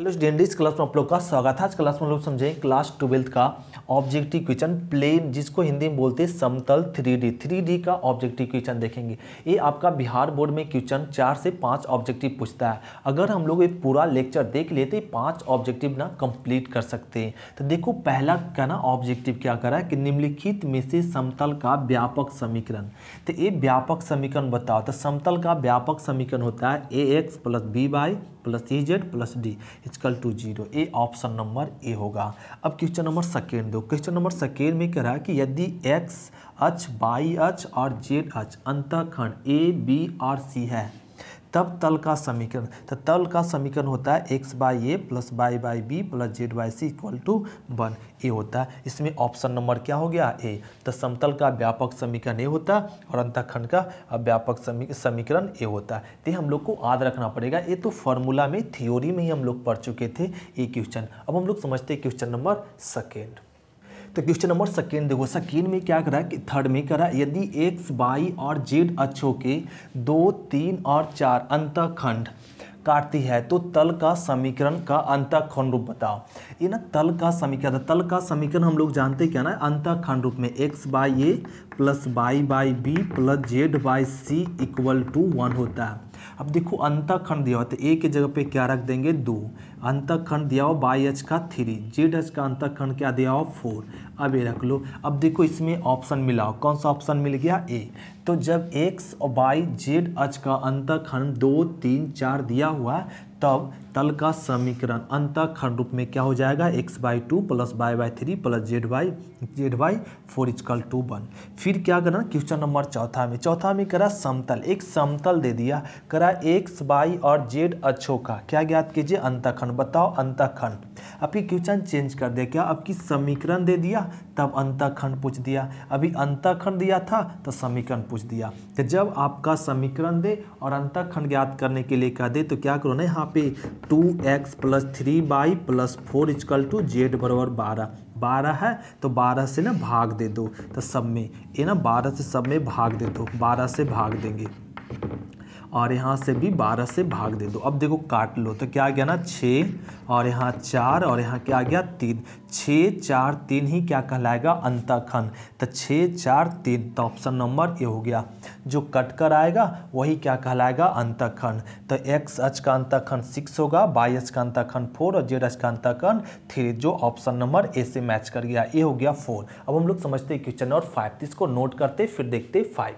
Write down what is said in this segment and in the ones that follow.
Hello student इस class में आप लोग का स्वागत है आज क्लास में लोग समझें क्लास ट्वेल्थ का ऑब्जेक्टिव क्वेश्चन प्लेन जिसको हिंदी में बोलते हैं समतल थ्री डी थ्री डी का ऑब्जेक्टिव क्वेश्चन देखेंगे ये आपका बिहार बोर्ड में क्वेश्चन चार से पाँच ऑब्जेक्टिव पूछता है अगर हम लोग ये पूरा लेक्चर देख लेते तो पाँच ऑब्जेक्टिव ना कंप्लीट कर सकते हैं तो देखो पहला का ना ऑब्जेक्टिव क्या करा है कि निम्नलिखित में से समतल का व्यापक समीकरण तो ये व्यापक समीकरण बताओ तो समतल का व्यापक समीकरण होता है A X plus B Y plus A Z plus D equal to zero A option number A होगा अब क्वेश्चन नंबर सेकेंड दो क्वेश्चन नंबर सेकेंड में कह रहा है कि यदि एक्स अच वाई अच और जेड अच अंतखंड ए बी और सी है तब तल का समीकरण तो तल का समीकरण होता है X by A plus Y by B plus Z by C equal to one A होता है इसमें ऑप्शन नंबर क्या हो गया ए तो समतल का व्यापक समीकरण ए होता है और अंतखंड का व्यापक समीकरण ए होता है तो हम लोग को याद रखना पड़ेगा ये तो फॉर्मूला में थ्योरी में ही हम लोग पढ़ चुके थे ये क्वेश्चन अब हम लोग समझते हैं क्वेश्चन नंबर सेकेंड तो क्वेश्चन नंबर सेकेंड देखो सेकेंड में क्या करा है थर्ड में करा है यदि एक्स वाई और जेड अक्षों के दो तीन और चार अंतखंड काटती है तो तल का समीकरण का अंतःखंड रूप बताओ ये ना तल का समीकरण तल का समीकरण हम लोग जानते क्या ना अंतःखंड रूप में X by A plus Y by B plus Z by C equal to one होता है अब देखो अंतःखंड दिया होता है ए तो के जगह पे क्या रख देंगे दो अंतखंड खंड दिया हो बाई एच का थ्री जेड एच का अंतखंड खंड क्या दिया हो फोर अब ये रख लो अब देखो इसमें ऑप्शन मिला हो कौन सा ऑप्शन मिल गया ए तो जब एक्स और बाई जेड एच का अंतखंड खंड दो तीन चार दिया हुआ तब तल का समीकरण अंतखंड खंड रूप में क्या हो जाएगा X by two plus Y by three plus Z by Z by four equal to one फिर क्या करना क्वेश्चन नंबर चौथा में चौथा में करा समतल एक समतल दे दिया करा एक्स बाई और जेड अच्छों का क्या ज्ञात कीजिए अंतखंड अंतःखंड बताओ अंतःखंड अब ये क्वेश्चन चेंज कर दिया क्या अब की समीकरण दे दिया तब अंतःखंड पूछ दिया अभी अंतःखंड दिया था तो समीकरण पूछ दिया तो जब आपका समीकरण दे और अंतःखंड ज्ञात करने के लिए कह दे तो क्या करो ना यहाँ पे two X plus three Y plus four equal to Z बराबर बारह बारह है तो बारह से ना भाग दे दो तो सब में ये ना बारह से सब में भाग दे दो बारह से भाग देंगे और यहाँ से भी बारह से भाग दे दो अब देखो काट लो तो क्या आ गया ना छः और यहाँ चार और यहाँ क्या आ गया तीन छः चार तीन ही क्या कहलाएगा अंतखन तो छः चार तीन तो ऑप्शन नंबर ए हो गया जो कट कर आएगा वही क्या कहलाएगा अंतखन तो एक्स अच का अंतखन सिक्स होगा वाई अच का अंतखन फोर और जेड अच का अंतखन थ्री जो ऑप्शन नंबर ए से मैच कर गया ए हो गया फोर अब हम लोग समझते हैं क्वेश्चन और फाइव इसको नोट करते फिर देखते फाइव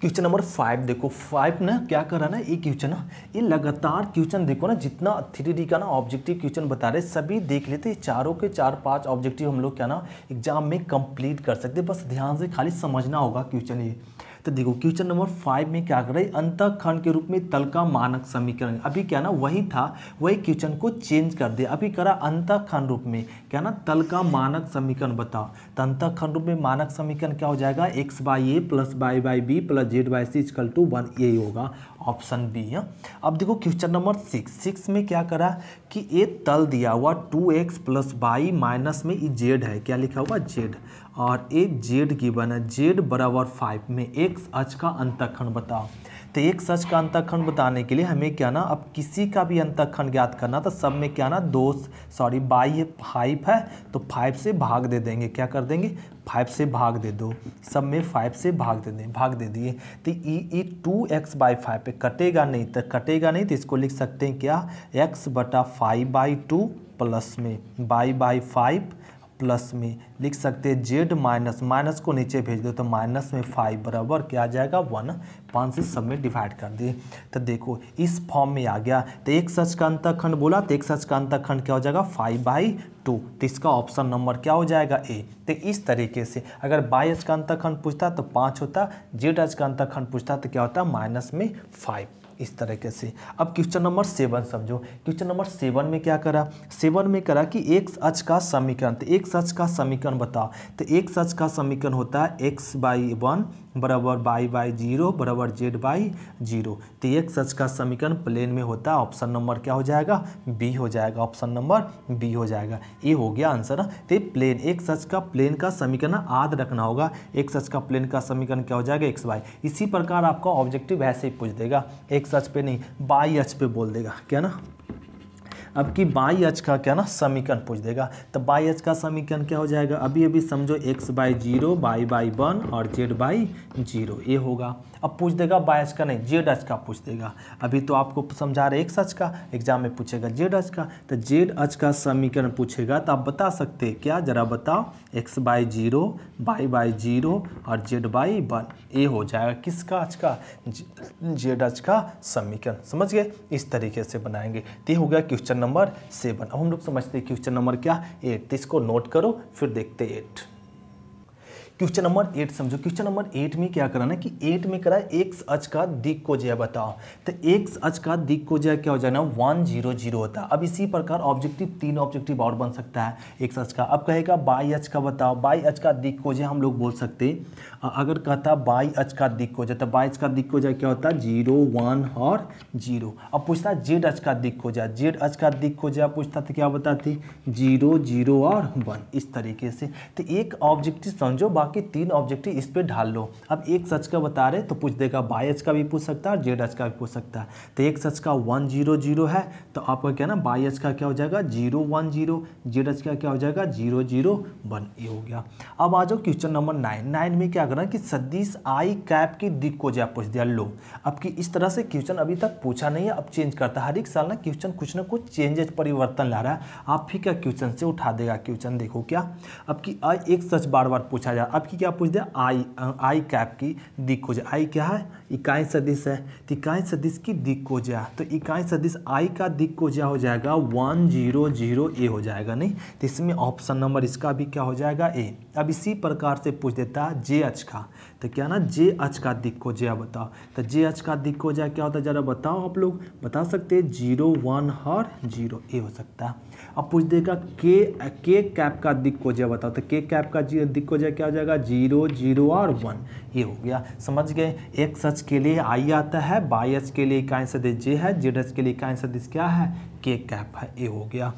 क्वेश्चन नंबर फाइव देखो फाइव ना क्या कर रहा ना ये क्वेश्चन ना ये लगातार क्वेश्चन देखो ना जितना थ्री डी का ना ऑब्जेक्टिव क्वेश्चन बता रहे सभी देख लेते चारों के चार पांच ऑब्जेक्टिव हम लोग क्या ना एग्जाम में कंप्लीट कर सकते बस ध्यान से खाली समझना होगा क्वेश्चन ये तो देखो क्वेश्चन नंबर फाइव में क्या कर रहे खंड के रूप में तल का मानक समीकरण अभी क्या ना वही था वही क्वेश्चन को चेंज कर दिया अभी करा खंड रूप में क्या ना तल का मानक समीकरण बताओ तो खंड रूप में मानक समीकरण क्या हो जाएगा X by A plus Y by B plus Z by C equal to one A होगा ऑप्शन बी है अब देखो क्वेश्चन नंबर सिक्स सिक्स में क्या करा कि ए तल दिया हुआ two X plus Y minus में जेड e है क्या लिखा हुआ जेड और एक जेड बन है जेड बराबर फाइव में एक अच का अंतखंड बताओ तो एक सच का अंतखंड बताने के लिए हमें क्या ना अब किसी का भी अंतखंड ज्ञात करना तो सब में क्या ना दो सॉरी बाई फाइव है तो फाइव से भाग दे देंगे क्या कर देंगे फाइव से भाग दे दो सब में फाइव से भाग दे दें भाग दे दिए तो ई ई टू एक्स बाई फाइव पे कटेगा नहीं तो कटेगा नहीं तो इसको लिख सकते हैं क्या एक्स बटा फाइव बाई टू प्लस में बाई बाई फाइव प्लस में लिख सकते हैं जेड माइनस माइनस को नीचे भेज दो तो माइनस में फाइव बराबर क्या आ जाएगा वन पाँच से सब में डिवाइड कर दिए तो देखो इस फॉर्म में आ गया तो एक सच का खंड बोला तो एक सच का खंड क्या हो जाएगा फाइव बाई टू तो इसका ऑप्शन नंबर क्या हो जाएगा ए तो इस तरीके से अगर बाई अंत खंड पूछता तो पाँच होता जेड का अंत खंड पूछता तो क्या होता माइनस में फाइव इस तरीके से अब क्वेश्चन नंबर सेवन समझो क्वेश्चन नंबर सेवन में क्या करा सेवन में करा कि एक अच का समीकरण तो एक सच का समीकरण बताओ तो एक सच का समीकरण होता है एक्स बाई वन बराबर बाई बाई जीरो बराबर जेड बाई जीरो तो एक सच का समीकरण प्लेन में होता है ऑप्शन नंबर क्या हो जाएगा बी हो जाएगा ऑप्शन नंबर बी हो जाएगा ये हो गया आंसर तो प्लेन एक सच का प्लेन का समीकरण याद रखना होगा एक सच का प्लेन का समीकरण क्या हो जाएगा एक्स वाई इसी प्रकार आपका ऑब्जेक्टिव ऐसे ही पूछ देगा एक सच पे नहीं बाई एच पे बोल देगा क्या ना अब कि बाई अच का क्या ना समीकरण पूछ देगा तो बाई अच का समीकरण क्या हो जाएगा अभी अभी समझो X by zero Y by one और जेड बाई जीरो ये होगा अब पूछ देगा बाई अच का नहीं जेड अच का पूछ देगा अभी तो आपको समझा रहे एक्स अच का एग्जाम में पूछेगा जेड अच का तो जेड अच का समीकरण पूछेगा तो आप बता सकते क्या ज़रा बताओ X by zero Y by zero और जेड बाई वन ये हो जाएगा किसका अच का जेड अच का समीकरण समझ गए इस तरीके से बनाएंगे तो ये हो गया क्वेश्चन नंबर सेवन अब हम लोग समझते हैं क्वेश्चन नंबर क्या एट तो इसको नोट करो फिर देखते एट क्वेश्चन नंबर एट समझो क्वेश्चन नंबर एट में क्या कराना है कि एट में करा एक्स अच का दिक को जया बताओ तो एक्स अच का दिक को जया क्या हो जाना वन जीरो जीरो होता है अब इसी प्रकार ऑब्जेक्टिव तीन ऑब्जेक्टिव और बन सकता है एक्स अच का अब कहेगा बाई अच का बताओ बाई अच का दिक को जया हम लोग बोल सकते अगर कहता बाई अच का दिक को जाए तो बाई अच का दिक को जया क्या होता है जीरो वन और जीरो अब पूछता जेड अच का दिक को जाए जेड अच का दिक को जया पूछता तो क्या बताती जीरो जीरो और वन इस तरीके से तो एक ऑब्जेक्टिव समझो बाकी बाकी तीन ऑब्जेक्टिव इस पर ढाल लो अब एक सच का बता रहे तो पूछ देगा बाई एच का भी पूछ सकता है और जेड एच का भी पूछ सकता है तो एक सच का वन जीरो जीरो है तो आपका क्या ना बाई एच का क्या हो जाएगा zero one zero Z H का क्या हो जाएगा जीरो जीरो वन ये हो गया अब आ जाओ क्वेश्चन नंबर नाइन नाइन में क्या करना कि सदिश आई कैप की दिक को जो पूछ दिया लो अब कि इस तरह से क्वेश्चन अभी तक पूछा नहीं है अब चेंज करता है हर एक साल ना क्वेश्चन कुछ ना कुछ चेंजेज परिवर्तन ला रहा है आप ही क्या क्वेश्चन से उठा देगा क्वेश्चन देखो क्या अब कि एक सच बार बार पूछा जा आपकी क्या पूछ दे आई आई कैप की दिक्कोजा आई क्या है इकाई सदिश है तो इकाई सदिश की दिक्कोजा तो इकाई सदिश आई का दिक्कोजा हो जाएगा वन जीरो जीरो ए हो जाएगा नहीं तो इसमें ऑप्शन नंबर इसका भी क्या हो जाएगा ए अब इसी प्रकार से पूछ देता है जे एच का तो क्या ना जे एच का दिक्कोजा बताओ तो जे एच का दिक्कोजा क्या होता है ज़रा बताओ आप लोग बता सकते हैं जीरो वन और जीरो ए हो सकता है अब पूछ देगा के के कैप का दिक्कोजा बताओ तो के कैप का दिक्कोजा क्या हो जाएगा जाएगा जीरो जीरो और वन ये हो गया समझ गए एक सच के लिए आई आता है बाई एच के लिए इकाई सदिश जे है जेड एच के लिए इकाई सदिश क्या है के कैप है ये हो गया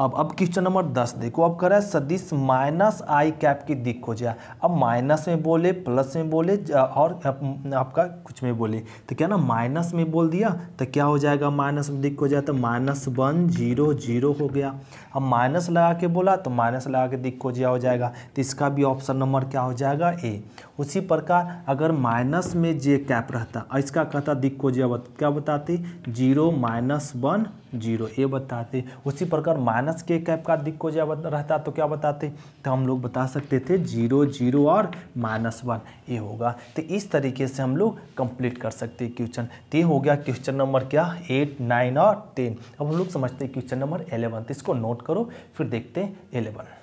अब अब क्वेश्चन नंबर दस देखो अब कह रहा है सदिश माइनस आई कैप की दिक हो जाए अब माइनस में बोले प्लस में बोले और आप, आपका कुछ में बोले तो क्या ना माइनस में बोल दिया तो क्या हो जाएगा माइनस में दिक हो जाए तो माइनस वन जीरो जीरो हो गया अब माइनस लगा के बोला तो माइनस लगा के दिक हो जाए हो जाएगा तो इसका भी ऑप्शन नंबर क्या हो जाएगा ए उसी प्रकार अगर माइनस में जे कैप रहता इसका कहता दिक को जे बत, क्या बताते zero minus one zero A बताते उसी प्रकार माइनस के कैप का दिक को जब रहता तो क्या बताते तो हम लोग बता सकते थे जीरो जीरो और माइनस वन ए होगा तो इस तरीके से हम लोग कंप्लीट कर सकते हैं क्वेश्चन तो ये हो गया क्वेश्चन नंबर क्या एट नाइन और टेन अब हम लोग समझते हैं क्वेश्चन नंबर एलेवन तो इसको नोट करो फिर देखते हैं एलेवन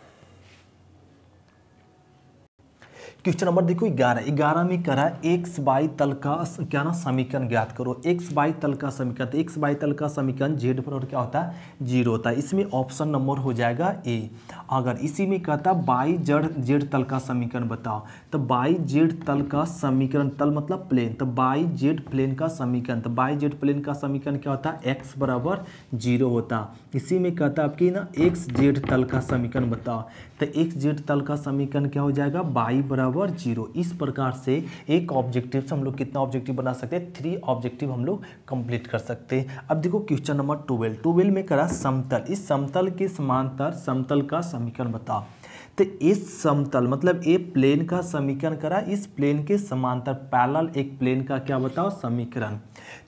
क्वेश्चन नंबर देखो ग्यारह ग्यारह में कह रहा है एक्स बाई तल का क्या ना समीकरण ज्ञात करो एक्स बाई तल का समीकरण तो एक्स बाई तल का समीकरण जेड बराबर क्या होता है जीरो होता है इसमें ऑप्शन नंबर हो जाएगा ए अगर इसी में कहता बाई जड़ जेड तल का समीकरण बताओ तो बाई जेड तल का समीकरण तल मतलब प्लेन तो बाई जेड प्लेन का समीकरण तो बाई जेड प्लेन का समीकरण क्या होता है एक्स बराबर जीरो होता इसी में कहता आपकी ना एक्स जेड तल का समीकरण बताओ तो एक्स जेड तल का समीकरण क्या हो जाएगा बाई बराबर बराबर जीरो इस प्रकार से एक ऑब्जेक्टिव से हम लोग कितना ऑब्जेक्टिव बना सकते हैं थ्री ऑब्जेक्टिव हम लोग कंप्लीट कर सकते हैं अब देखो क्वेश्चन नंबर ट्वेल्व ट्वेल्व में करा समतल इस समतल के समांतर समतल का समीकरण बताओ तो इस समतल मतलब ए प्लेन का समीकरण करा इस प्लेन के समांतर पैरल एक प्लेन का क्या बताओ समीकरण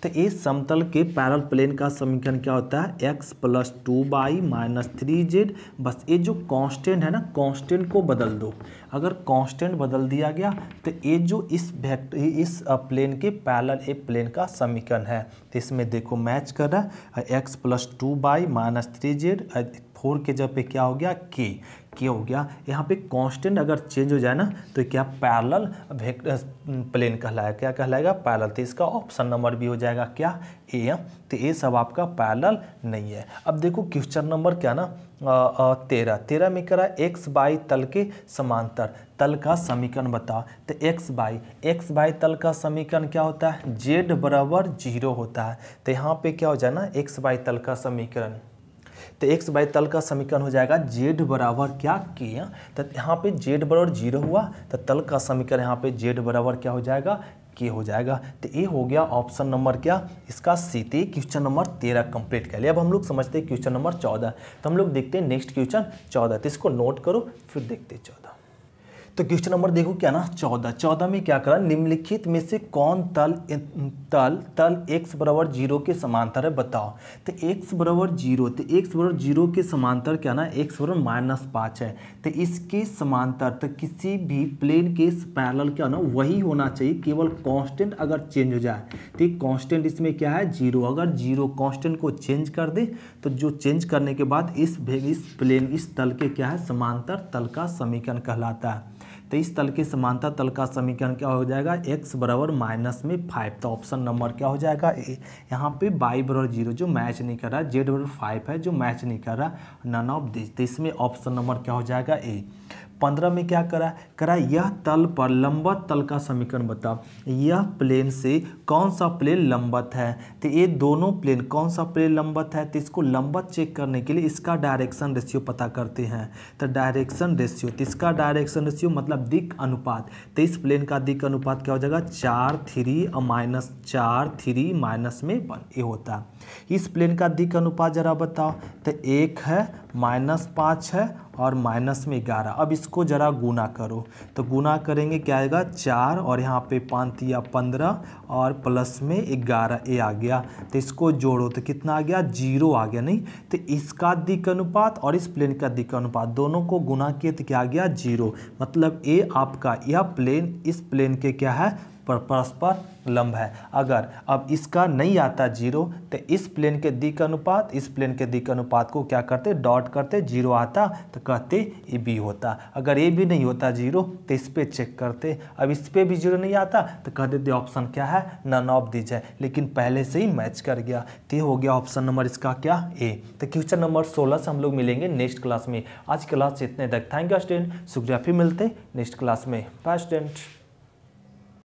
तो इस समतल के पैरल प्लेन का समीकरण क्या होता है X plus two Y minus three Z बस ये जो कांस्टेंट है ना कांस्टेंट को बदल दो अगर कांस्टेंट बदल दिया गया तो ये जो इस वेक्टर इस प्लेन के पैरल ए प्लेन का समीकरण है तो इसमें देखो मैच कर रहा है X plus two Y minus three Z four के जगह पे क्या हो गया के के हो गया यहाँ पे कांस्टेंट अगर चेंज हो जाए ना तो क्या पैरल प्लेन कहलाएगा क्या कहलाएगा पैरल तो इसका ऑप्शन नंबर भी हो जाएगा क्या ए हाँ। तो ये सब आपका पैरल नहीं है अब देखो क्वेश्चन नंबर क्या ना तेरह तेरह में करा एक्स बाई तल के समांतर तल का समीकरण बताओ तो एक्स बाई एक्स बाई तल का समीकरण क्या होता है जेड बराबर जीरो होता है तो यहाँ पे क्या हो जाए ना एक्स बाई तल का समीकरण तो एक्स बाई तल का समीकरण हो जाएगा जेड बराबर क्या के तो यहाँ पे जेड बराबर जीरो हुआ तो तल का समीकरण यहाँ पे जेड बराबर क्या हो जाएगा के हो जाएगा तो ये हो गया ऑप्शन नंबर क्या इसका सी थे क्वेश्चन नंबर तेरह कंप्लीट कर लिया अब हम लोग समझते हैं क्वेश्चन नंबर चौदह तो हम लोग देखते हैं नेक्स्ट क्वेश्चन चौदह तो इसको नोट करो फिर देखते चौदह तो क्वेश्चन नंबर देखो क्या ना चौदह चौदह में क्या करा निम्नलिखित में से कौन तल तल तल एक्स बराबर जीरो के समांतर है बताओ तो एक्स बराबर जीरो तो एक्स बराबर जीरो के समांतर क्या ना एक्स बराबर माइनस पाँच है तो इसके समांतर तो किसी भी प्लेन के पैरल क्या ना वही होना चाहिए केवल कॉन्स्टेंट अगर चेंज हो जाए तो कॉन्स्टेंट इसमें क्या है जीरो अगर जीरो कॉन्स्टेंट को चेंज कर दे तो जो चेंज करने के बाद इस इस प्लेन इस तल के क्या है समांतर तल का समीकरण कहलाता है तो इस तल के समानता तल का समीकरण क्या हो जाएगा एक्स बराबर माइनस में फाइव तो ऑप्शन नंबर क्या हो जाएगा ए यहाँ पे बाई बराबर जीरो जो मैच नहीं कर रहा जेड बराबर फाइव है जो मैच नहीं कर रहा नन ऑफ दिस तो इसमें ऑप्शन नंबर क्या हो जाएगा ए पंद्रह में क्या करा करा यह तल पर लंबत तल का समीकरण बताओ यह प्लेन से कौन सा प्लेन लंबत है तो ये दोनों प्लेन कौन सा प्लेन लंबत है तो इसको लंबत चेक करने के लिए इसका डायरेक्शन रेशियो पता करते हैं तो डायरेक्शन रेशियो तो इसका डायरेक्शन रेशियो मतलब दिक अनुपात तो इस प्लेन का दिक अनुपात क्या हो जाएगा चार थ्री माइनस चार थ्री माइनस में वन ये होता है इस प्लेन का दिक अनुपात जरा बताओ तो एक है माइनस पाँच है और माइनस में ग्यारह अब इसको ज़रा गुना करो तो गुना करेंगे क्या आएगा चार और यहाँ पे पाँच या पंद्रह और प्लस में ग्यारह ए आ गया तो इसको जोड़ो तो कितना आ गया जीरो आ गया नहीं तो इसका दिक अनुपात और इस प्लेन का दिक अनुपात दोनों को गुना किए तो क्या आ गया जीरो मतलब ए आपका यह प्लेन इस प्लेन के क्या है पर परस्पर लंब है अगर अब इसका नहीं आता जीरो तो इस प्लेन के दिक अनुपात इस प्लेन के दिक अनुपात को क्या करते डॉट करते जीरो आता तो कहते ए बी होता अगर ए भी नहीं होता जीरो तो इस पर चेक करते अब इस पर भी जीरो नहीं आता तो कह देते ऑप्शन क्या है नन ऑफ दी जाए लेकिन पहले से ही मैच कर गया तो हो गया ऑप्शन नंबर इसका क्या ए तो क्वेश्चन नंबर सोलह से हम लोग मिलेंगे नेक्स्ट क्लास में आज क्लास इतने तक थैंक यू स्टूडेंट शुक्रिया फिर मिलते नेक्स्ट क्लास में बाय स्टूडेंट